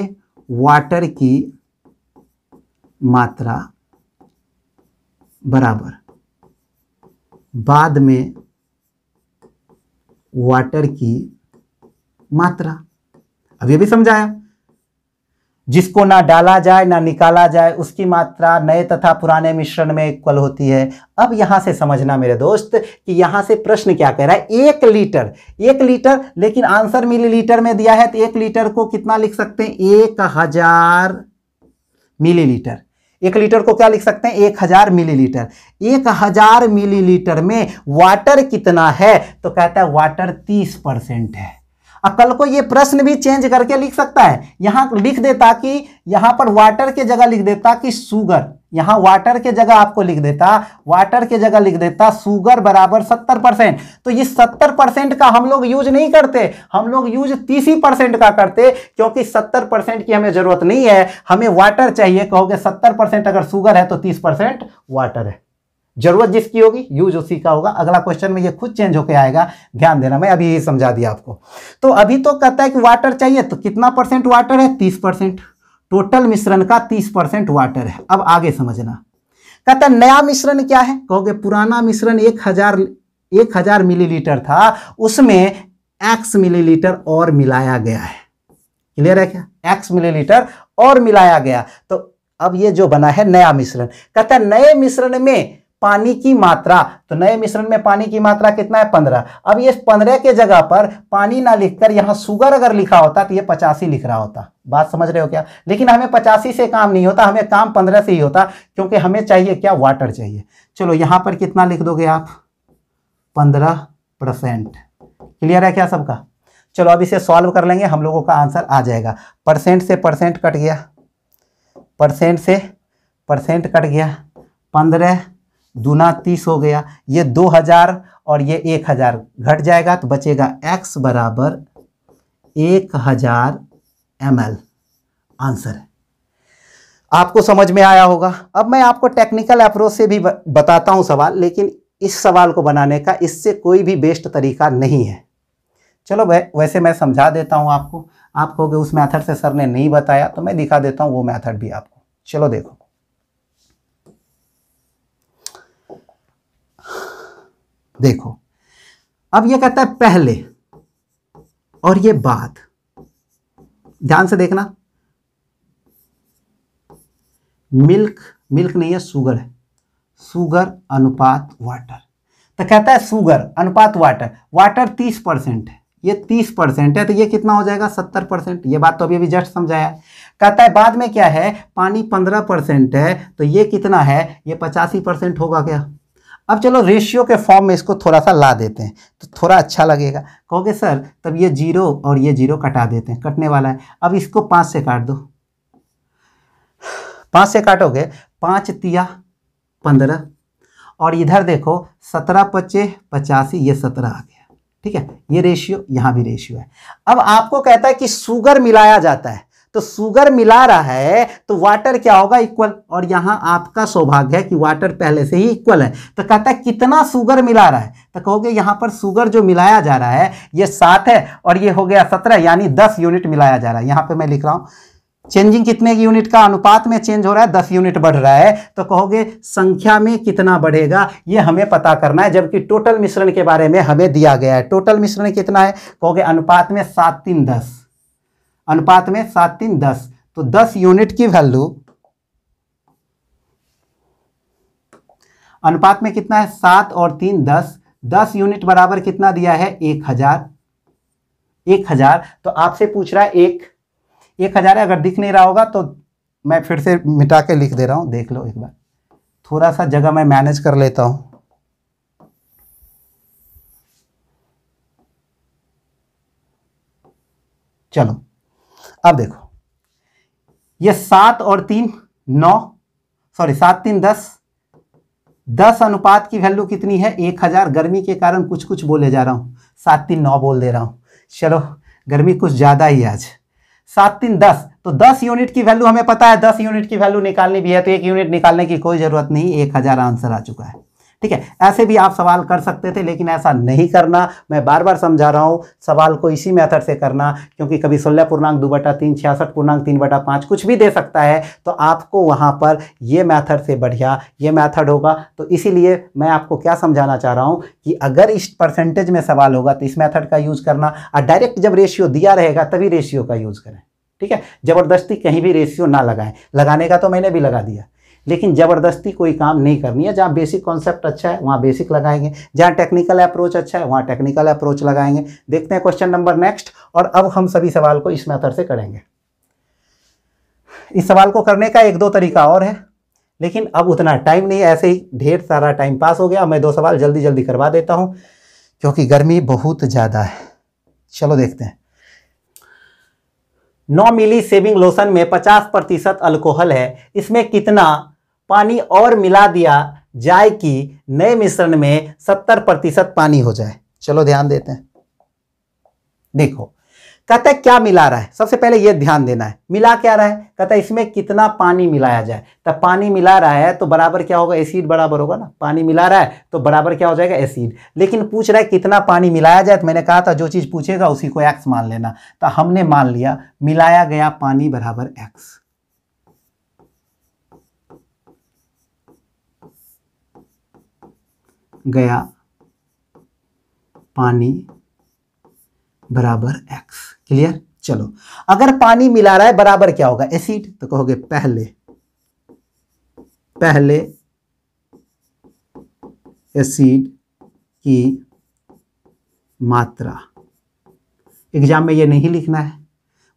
Speaker 1: वाटर की मात्रा बराबर बाद में वाटर की मात्रा अब अभी भी समझाया जिसको ना डाला जाए ना निकाला जाए उसकी मात्रा नए तथा पुराने मिश्रण में इक्वल होती है अब यहां से समझना मेरे दोस्त कि यहां से प्रश्न क्या कह रहा है एक लीटर एक लीटर लेकिन आंसर मिलीलीटर में दिया है तो एक लीटर को कितना लिख सकते हैं एक हजार मिलीलीटर एक लीटर को क्या लिख सकते हैं एक हजार मिलीलीटर एक हजार मिलीलीटर में वाटर कितना है तो कहता है वाटर तीस परसेंट है कल को ये प्रश्न भी चेंज करके लिख सकता है यहां लिख देता कि यहाँ पर वाटर के जगह लिख देता कि सुगर यहाँ वाटर के जगह आपको लिख देता वाटर के जगह लिख देता सुगर बराबर सत्तर परसेंट तो ये सत्तर परसेंट का हम लोग यूज नहीं करते हम लोग यूज तीस ही परसेंट का करते क्योंकि सत्तर परसेंट की हमें जरूरत नहीं है हमें वाटर चाहिए कहोगे सत्तर परसेंट अगर सुगर है तो तीस परसेंट वाटर है जरूरत जिसकी होगी यूज उसी का होगा अगला क्वेश्चन में ये खुद चेंज होकर आएगा ध्यान देना मैं अभी यही समझा दिया आपको तो अभी तो कहता है कि वाटर चाहिए तो कितना परसेंट वाटर है तीस परसेंट टोटल मिश्रण का तीस परसेंट वाटर है अब आगे समझना कहता है नया मिश्रण क्या है कहोगे पुराना मिश्रण एक हजार एक हजार मिलीलीटर था उसमें एक्स मिलीलीटर और मिलाया गया है क्लियर है क्या एक्स मिलीलीटर और मिलाया गया तो अब ये जो बना है नया मिश्रण कहता है नए मिश्रण में पानी की मात्रा तो नए मिश्रण में पानी की मात्रा कितना है पंद्रह अब ये पंद्रह के जगह पर पानी ना लिखकर यहाँ सुगर अगर लिखा होता तो ये पचासी लिख रहा होता बात समझ रहे हो क्या लेकिन हमें पचासी से काम नहीं होता हमें काम पंद्रह से ही होता क्योंकि हमें चाहिए क्या वाटर चाहिए चलो यहाँ पर कितना लिख दोगे आप पंद्रह परसेंट क्लियर है क्या सबका चलो अब इसे सॉल्व कर लेंगे हम लोगों का आंसर आ जाएगा परसेंट से परसेंट कट गया परसेंट से परसेंट कट गया पंद्रह दूना तीस हो गया ये दो हज़ार और ये एक हज़ार घट जाएगा तो बचेगा एक्स बराबर एक हज़ार एम आंसर है आपको समझ में आया होगा अब मैं आपको टेक्निकल अप्रोच से भी बताता हूँ सवाल लेकिन इस सवाल को बनाने का इससे कोई भी बेस्ट तरीका नहीं है चलो वै, वैसे मैं समझा देता हूँ आपको आप कहोगे उस मैथड से सर ने नहीं बताया तो मैं दिखा देता हूँ वो मैथड भी आपको चलो देखो देखो अब ये कहता है पहले और ये बाद ध्यान से देखना मिल्क मिल्क नहीं है सुगर है सुगर अनुपात वाटर तो कहता है सुगर अनुपात वाटर वाटर तीस परसेंट है ये तीस परसेंट है तो ये कितना हो जाएगा सत्तर परसेंट ये बात तो अभी अभी जस्ट समझाया है कहता है बाद में क्या है पानी पंद्रह परसेंट है तो ये कितना है ये पचासी परसेंट होगा क्या अब चलो रेशियो के फॉर्म में इसको थोड़ा सा ला देते हैं तो थोड़ा अच्छा लगेगा कहोगे सर तब ये जीरो और ये जीरो कटा देते हैं कटने वाला है अब इसको पाँच से काट दो पाँच से काटोगे पाँच तिया पंद्रह और इधर देखो सत्रह पच्चे पचासी ये सत्रह आ गया ठीक है ये रेशियो यहाँ भी रेशियो है अब आपको कहता है कि शुगर मिलाया जाता है तो सुगर मिला रहा है तो वाटर क्या होगा इक्वल और यहां आपका सौभाग्य है कि वाटर पहले से ही इक्वल है तो कहता है कितना सुगर मिला रहा है तो कहोगे यहां पर सुगर जो मिलाया जा रहा है ये सात है और ये हो गया सत्रह यानी दस यूनिट मिलाया जा रहा है यहां पर मैं लिख रहा हूँ चेंजिंग कितने यूनिट का अनुपात में चेंज हो रहा है दस यूनिट बढ़ रहा है तो कहोगे संख्या में कितना बढ़ेगा ये हमें पता करना है जबकि टोटल मिश्रण के बारे में हमें दिया गया है टोटल मिश्रण कितना है कहोगे अनुपात में सात तीन दस अनुपात में सात तीन दस तो दस यूनिट की वैल्यू अनुपात में कितना है सात और तीन दस दस यूनिट बराबर कितना दिया है एक हजार एक हजार तो आपसे पूछ रहा है एक एक हजार अगर दिख नहीं रहा होगा तो मैं फिर से मिटा के लिख दे रहा हूं देख लो एक बार थोड़ा सा जगह मैं मैनेज कर लेता हूं चलो अब देखो ये सात और तीन नौ सॉरी सात तीन दस दस अनुपात की वैल्यू कितनी है एक हज़ार गर्मी के कारण कुछ कुछ बोले जा रहा हूं सात तीन नौ बोल दे रहा हूं चलो गर्मी कुछ ज़्यादा ही आज सात तीन दस तो दस यूनिट की वैल्यू हमें पता है दस यूनिट की वैल्यू निकालनी भी है तो एक यूनिट निकालने की कोई ज़रूरत नहीं एक हज़ार आंसर आ चुका है ठीक है ऐसे भी आप सवाल कर सकते थे लेकिन ऐसा नहीं करना मैं बार बार समझा रहा हूँ सवाल को इसी मेथड से करना क्योंकि कभी सोलह पूर्णांक दो बटा तीन छियासठ पूर्णांक तीन बटा पाँच कुछ भी दे सकता है तो आपको वहाँ पर ये मैथड से बढ़िया ये मैथड होगा तो इसीलिए मैं आपको क्या समझाना चाह रहा हूँ कि अगर इस परसेंटेज में सवाल होगा तो इस मैथड का यूज़ करना और डायरेक्ट जब रेशियो दिया रहेगा तभी रेशियो का यूज़ करें ठीक है ज़बरदस्ती कहीं भी रेशियो ना लगाएं लगाने का तो मैंने भी लगा दिया लेकिन ज़बरदस्ती कोई काम नहीं करनी है जहाँ बेसिक कॉन्सेप्ट अच्छा है वहाँ बेसिक लगाएंगे जहाँ टेक्निकल अप्रोच अच्छा है वहाँ टेक्निकल अप्रोच लगाएंगे देखते हैं क्वेश्चन नंबर नेक्स्ट और अब हम सभी सवाल को इस मेथड से करेंगे इस सवाल को करने का एक दो तरीका और है लेकिन अब उतना टाइम नहीं ऐसे ही ढेर सारा टाइम पास हो गया मैं दो सवाल जल्दी जल्दी करवा देता हूँ क्योंकि गर्मी बहुत ज़्यादा है चलो देखते हैं 9 मिली सेविंग लोशन में 50 प्रतिशत अल्कोहल है इसमें कितना पानी और मिला दिया जाए कि नए मिश्रण में सत्तर प्रतिशत पानी हो जाए चलो ध्यान देते हैं देखो कहते है क्या मिला रहा है सबसे पहले यह ध्यान देना है मिला क्या रहा है कहते है इसमें कितना पानी मिलाया जाए तो पानी मिला रहा है तो बराबर क्या होगा एसिड बराबर होगा ना पानी मिला रहा है तो बराबर क्या हो जाएगा एसिड लेकिन पूछ रहा है कितना पानी मिलाया जाए तो मैंने कहा था जो चीज़ पूछेगा उसी को एक्स मान लेना तो हमने मान लिया मिलाया गया पानी बराबर एक्स गया पानी बराबर एक्स क्लियर चलो अगर पानी मिला रहा है बराबर क्या होगा एसिड तो कहोगे पहले पहले एसिड की मात्रा एग्जाम में ये नहीं लिखना है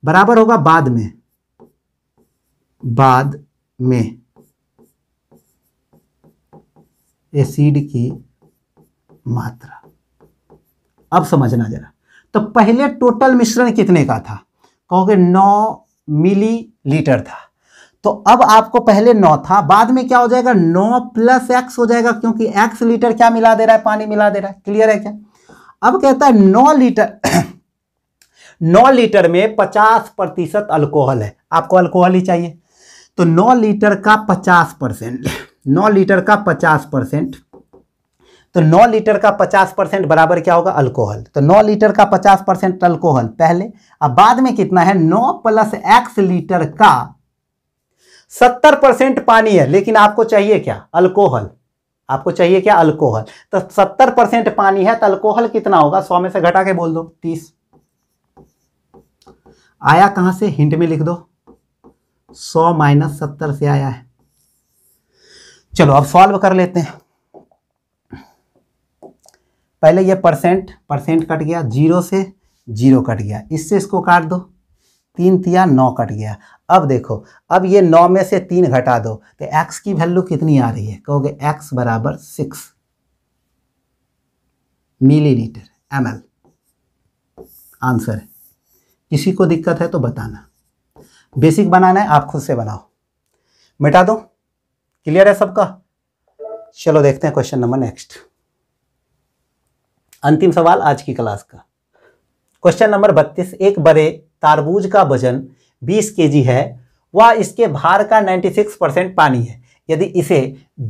Speaker 1: बराबर होगा बाद में बाद में एसिड की मात्रा अब समझना जरा तो पहले टोटल मिश्रण कितने का था कहोगे 9 लीटर था तो अब आपको पहले 9 था बाद में क्या हो जाएगा 9 प्लस एक्स हो जाएगा क्योंकि एक्स लीटर क्या मिला दे रहा है पानी मिला दे रहा है क्लियर है क्या अब कहता है नौ लीटर 9 लीटर में 50 प्रतिशत अल्कोहल है आपको अल्कोहल ही चाहिए तो 9 लीटर का 50 परसेंट [COUGHS] नौ लीटर का 50 परसेंट तो 9 लीटर का 50 परसेंट बराबर क्या होगा अल्कोहल तो 9 लीटर का 50 परसेंट अल्कोहल पहले अब बाद में कितना है 9 प्लस एक्स लीटर का 70 परसेंट पानी है लेकिन आपको चाहिए क्या अल्कोहल आपको चाहिए क्या अल्कोहल तो 70 परसेंट पानी है तो अल्कोहल कितना होगा सौ में से घटा के बोल दो तीस आया कहां से हिंट में लिख दो सौ माइनस सत्तर से आया है चलो अब सॉल्व कर लेते हैं पहले ये परसेंट परसेंट कट गया जीरो से जीरो कट गया इससे इसको काट दो तीन तिया नौ कट गया अब देखो अब ये नौ में से तीन घटा दो तो एक्स की वैल्यू कितनी आ रही है कहोगे एक्स बराबर सिक्स मिलीलीटर एम आंसर है किसी को दिक्कत है तो बताना बेसिक बनाना है आप खुद से बनाओ मिटा दो क्लियर है सबका चलो देखते हैं क्वेश्चन नंबर नेक्स्ट अंतिम सवाल आज की क्लास का क्वेश्चन नंबर बत्तीस एक बड़े तारबूज का वजन 20 केजी है वह इसके भार का 96 परसेंट पानी है यदि इसे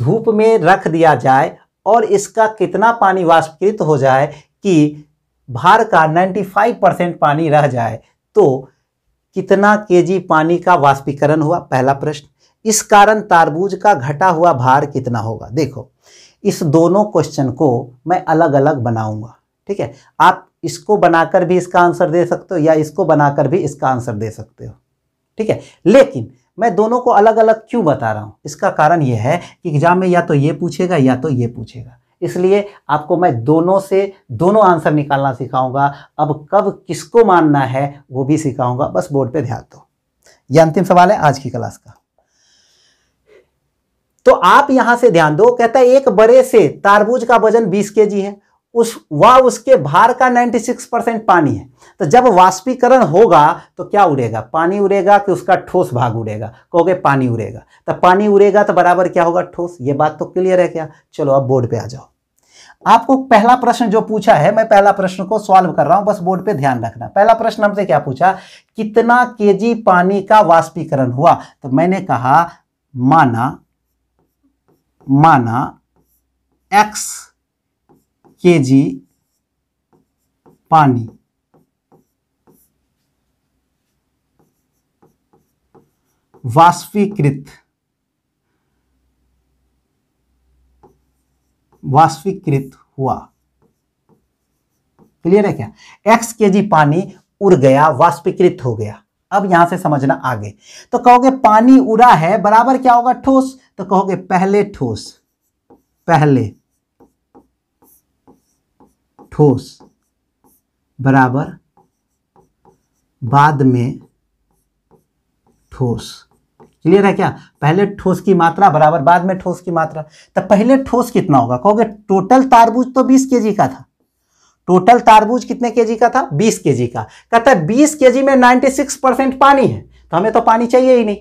Speaker 1: धूप में रख दिया जाए और इसका कितना पानी वाष्पीकृत हो जाए कि भार का 95 परसेंट पानी रह जाए तो कितना केजी पानी का वाष्पीकरण हुआ पहला प्रश्न इस कारण तारबूज का घटा हुआ भार कितना होगा देखो इस दोनों क्वेश्चन को मैं अलग अलग बनाऊंगा ठीक है आप इसको बनाकर भी इसका आंसर दे सकते हो या इसको बनाकर भी इसका आंसर दे सकते हो ठीक है लेकिन मैं दोनों को अलग अलग क्यों बता रहा हूँ इसका कारण यह है कि एग्जाम में या तो ये पूछेगा या तो ये पूछेगा इसलिए आपको मैं दोनों से दोनों आंसर निकालना सिखाऊंगा अब कब किसको मानना है वो भी सिखाऊंगा बस बोर्ड पे ध्यान दो ये अंतिम सवाल है आज की क्लास का तो आप यहां से ध्यान दो कहता है एक बड़े से तारबूज का वजन 20 के है उस वह उसके भार का 96 परसेंट पानी है तो जब वाष्पीकरण होगा तो क्या उड़ेगा पानी उड़ेगा कि उसका ठोस भाग उड़ेगा कहोगे पानी उड़ेगा तो पानी उड़ेगा तो बराबर क्या होगा ठोस ये बात तो क्लियर है क्या चलो अब बोर्ड पे आ जाओ आपको पहला प्रश्न जो पूछा है मैं पहला प्रश्न को सॉल्व कर रहा हूं बस बोर्ड पे ध्यान रखना पहला प्रश्न हमसे क्या पूछा कितना केजी पानी का वाष्पीकरण हुआ तो मैंने कहा माना माना एक्स के जी पानी वाष्पीकृत वाष्पीकृत हुआ क्लियर है क्या एक्स के जी पानी उड़ गया वाष्पीकृत हो गया अब यहां से समझना आगे तो कहोगे पानी उड़ा है बराबर क्या होगा ठोस तो कहोगे पहले ठोस पहले ठोस बराबर बाद में ठोस क्लियर है क्या पहले ठोस की मात्रा बराबर बाद में ठोस की मात्रा तो पहले ठोस कितना होगा कहोगे टोटल तारबूज तो 20 के का था टोटल तारबूज कितने के का था 20 के का कहता है 20 के में 96 परसेंट पानी है तो हमें तो पानी चाहिए ही नहीं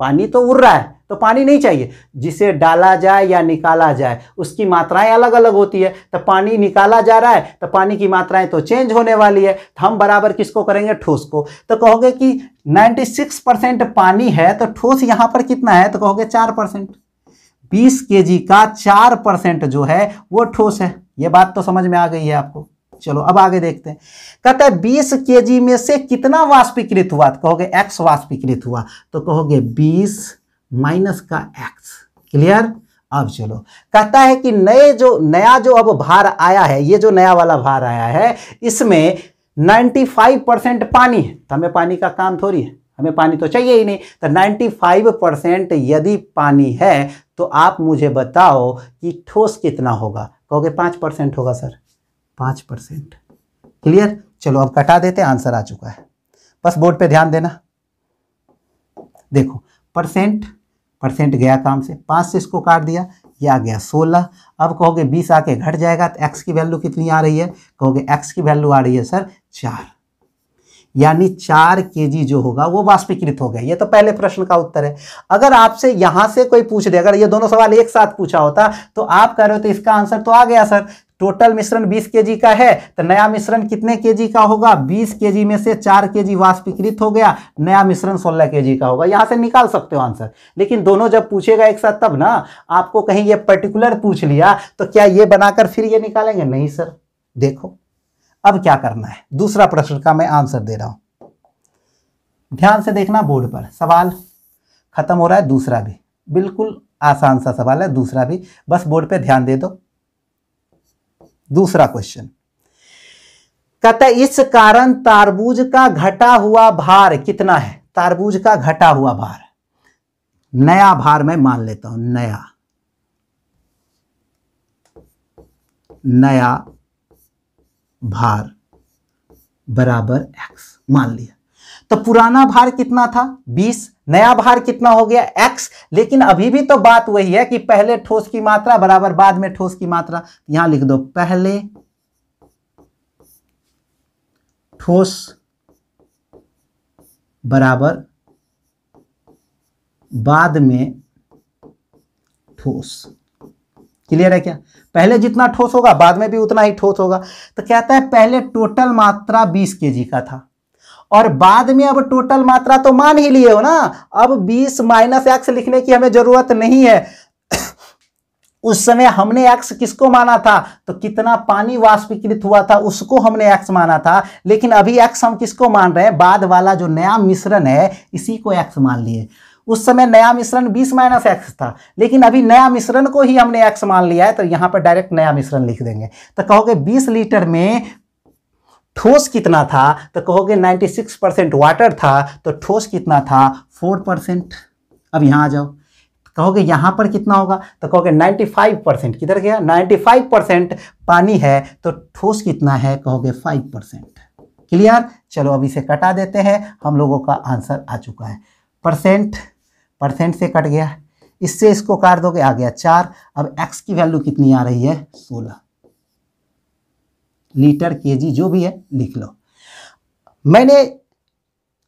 Speaker 1: पानी तो उड़ रहा है तो पानी नहीं चाहिए जिसे डाला जाए या निकाला जाए उसकी मात्राएं अलग अलग होती है तो पानी निकाला जा रहा है तो पानी की मात्राएं तो चेंज होने वाली है तो हम बराबर किसको करेंगे ठोस को तो कहोगे कि 96 परसेंट पानी है तो ठोस यहां पर कितना है तो कहोगे चार परसेंट बीस के का चार परसेंट जो है वो ठोस है ये बात तो समझ में आ गई है आपको चलो अब आगे देखते हैं कहते बीस के में से कितना वाष्पीकृत हुआ तो कहोगे एक्स वाष्पीकृत हुआ तो कहोगे बीस माइनस का एक्स क्लियर अब चलो कहता है कि नए जो नया जो अब भार आया है ये जो नया वाला भार आया है इसमें 95 परसेंट पानी है तो हमें पानी का काम थोड़ी है हमें पानी तो चाहिए ही नहीं तो 95 परसेंट यदि पानी है तो आप मुझे बताओ कि ठोस कितना होगा कहोगे पाँच परसेंट होगा सर पाँच परसेंट क्लियर चलो अब कटा देते आंसर आ चुका है बस बोर्ड पे ध्यान देना देखो परसेंट परसेंट गया काम से पाँच से इसको काट दिया ये आ गया सोलह अब कहोगे बीस आके घट जाएगा तो एक्स की वैल्यू कितनी आ रही है कहोगे एक्स की वैल्यू आ रही है सर चार यानी चार के जी जो होगा वो वाष्पीकृत हो गया ये तो पहले प्रश्न का उत्तर है अगर आपसे यहाँ से कोई पूछ दे अगर ये दोनों सवाल एक साथ पूछा होता तो आप कह रहे हो तो इसका आंसर तो आ गया सर टोटल मिश्रण 20 के का है तो नया मिश्रण कितने के का होगा 20 के में से 4 जी वाष्पीकृत हो गया नया मिश्रण 16 के का होगा यहां से निकाल सकते हो आंसर लेकिन दोनों जब पूछेगा एक साथ तब ना आपको कहीं ये पर्टिकुलर पूछ लिया तो क्या ये बनाकर फिर ये निकालेंगे नहीं सर देखो अब क्या करना है दूसरा प्रश्न का मैं आंसर दे रहा हूं ध्यान से देखना बोर्ड पर सवाल खत्म हो रहा है दूसरा भी बिल्कुल आसान सा सवाल है दूसरा भी बस बोर्ड पे ध्यान दे दो दूसरा क्वेश्चन कहता है इस कारण तारबूज का घटा हुआ भार कितना है तारबूज का घटा हुआ भार नया भार मैं मान लेता हूं नया नया भार बराबर एक्स मान लिया तो पुराना भार कितना था बीस नया भार कितना हो गया एक्स लेकिन अभी भी तो बात वही है कि पहले ठोस की मात्रा बराबर बाद में ठोस की मात्रा यहां लिख दो पहले ठोस बराबर बाद में ठोस क्लियर है क्या पहले जितना ठोस होगा बाद में भी उतना ही ठोस होगा तो कहता है पहले टोटल मात्रा 20 जी का था और बाद में अब टोटल मात्रा तो मान ही लिए हो ना अब 20 माइनस एक्स लिखने की हमें जरूरत नहीं है [COUGHS] उस समय हमने एक्स किसको माना था तो कितना पानी वाष्पीकृत हुआ था उसको हमने एक्स माना था लेकिन अभी एक्स हम किसको मान रहे हैं बाद वाला जो नया मिश्रण है इसी को एक्स मान लिए उस समय नया मिश्रण 20 माइनस एक्स था लेकिन अभी नया मिश्रण को ही हमने एक्स मान लिया है तो यहां पर डायरेक्ट नया मिश्रण लिख देंगे तो कहोगे 20 लीटर में ठोस कितना था तो कहोगे 96 परसेंट वाटर था तो ठोस कितना था 4 परसेंट अब यहाँ आ जाओ कहोगे यहाँ पर कितना होगा तो कहोगे 95 परसेंट किधर गया 95 परसेंट पानी है तो ठोस कितना है कहोगे 5 परसेंट क्लियर चलो अब इसे कटा देते हैं हम लोगों का आंसर आ चुका है परसेंट परसेंट से कट गया इससे इसको काट दोगे आ गया चार अब एक्स की वैल्यू कितनी आ रही है सोलह लीटर केजी जो भी है लिख लो मैंने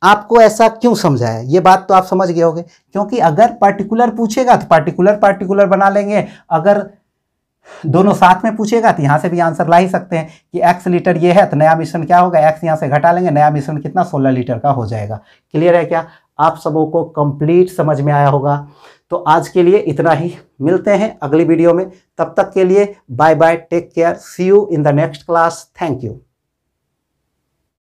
Speaker 1: आपको ऐसा क्यों समझाया ये बात तो आप समझ गए होंगे क्योंकि अगर पार्टिकुलर पूछेगा तो पार्टिकुलर पार्टिकुलर बना लेंगे अगर दोनों साथ में पूछेगा तो यहाँ से भी आंसर ला ही सकते हैं कि एक्स लीटर ये है तो नया मिश्रण क्या होगा एक्स यहाँ से घटा लेंगे नया मिश्रण कितना सोलह लीटर का हो जाएगा क्लियर है क्या आप सबों को कंप्लीट समझ में आया होगा तो आज के लिए इतना ही मिलते हैं अगली वीडियो में तब तक के लिए bye bye take care see you in the next class thank you